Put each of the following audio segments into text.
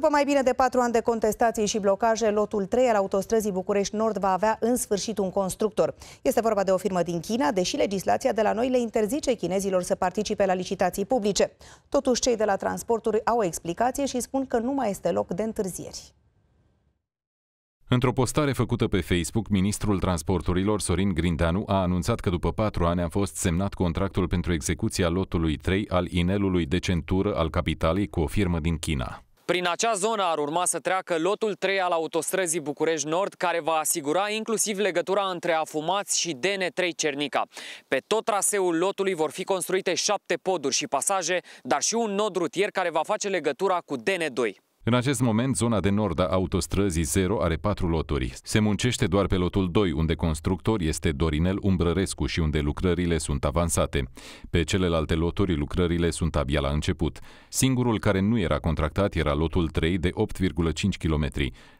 După mai bine de patru ani de contestații și blocaje, lotul 3 al autostrăzii București Nord va avea în sfârșit un constructor. Este vorba de o firmă din China, deși legislația de la noi le interzice chinezilor să participe la licitații publice. Totuși, cei de la transporturi au o explicație și spun că nu mai este loc de întârzieri. Într-o postare făcută pe Facebook, ministrul transporturilor Sorin Grindeanu a anunțat că după patru ani a fost semnat contractul pentru execuția lotului 3 al inelului de centură al capitalei cu o firmă din China. Prin acea zonă ar urma să treacă lotul 3 al autostrăzii București Nord, care va asigura inclusiv legătura între Afumați și DN3 Cernica. Pe tot traseul lotului vor fi construite șapte poduri și pasaje, dar și un nod rutier care va face legătura cu DN2. În acest moment, zona de nord a autostrăzii 0 are patru loturi. Se muncește doar pe lotul 2, unde constructor este Dorinel Umbrărescu și unde lucrările sunt avansate. Pe celelalte loturi, lucrările sunt abia la început. Singurul care nu era contractat era lotul 3 de 8,5 km.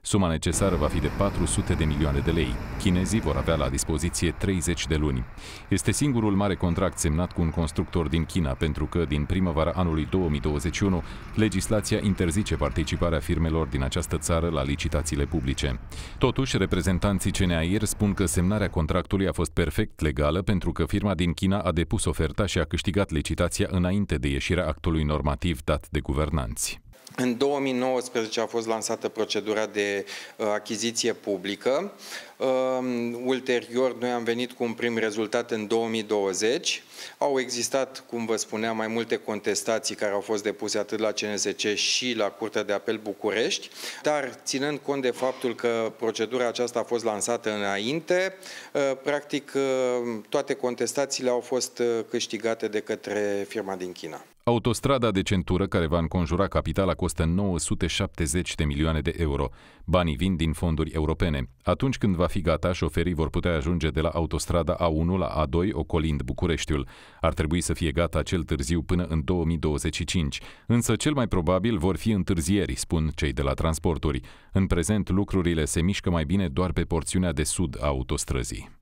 Suma necesară va fi de 400 de milioane de lei. Chinezii vor avea la dispoziție 30 de luni. Este singurul mare contract semnat cu un constructor din China, pentru că din primăvara anului 2021, legislația interzice participarea participarea firmelor din această țară la licitațiile publice. Totuși, reprezentanții CNAIR spun că semnarea contractului a fost perfect legală pentru că firma din China a depus oferta și a câștigat licitația înainte de ieșirea actului normativ dat de guvernanți. În 2019 a fost lansată procedura de uh, achiziție publică. Um, ulterior, noi am venit cu un prim rezultat în 2020. Au existat, cum vă spuneam, mai multe contestații care au fost depuse atât la CNSC și la Curtea de Apel București, dar ținând cont de faptul că procedura aceasta a fost lansată înainte, uh, practic uh, toate contestațiile au fost câștigate de către firma din China. Autostrada de centură care va înconjura capitala costă 970 de milioane de euro. Banii vin din fonduri europene. Atunci când va fi gata, șoferii vor putea ajunge de la autostrada A1 la A2, ocolind Bucureștiul. Ar trebui să fie gata cel târziu până în 2025. Însă cel mai probabil vor fi întârzieri, spun cei de la transporturi. În prezent, lucrurile se mișcă mai bine doar pe porțiunea de sud a autostrăzii.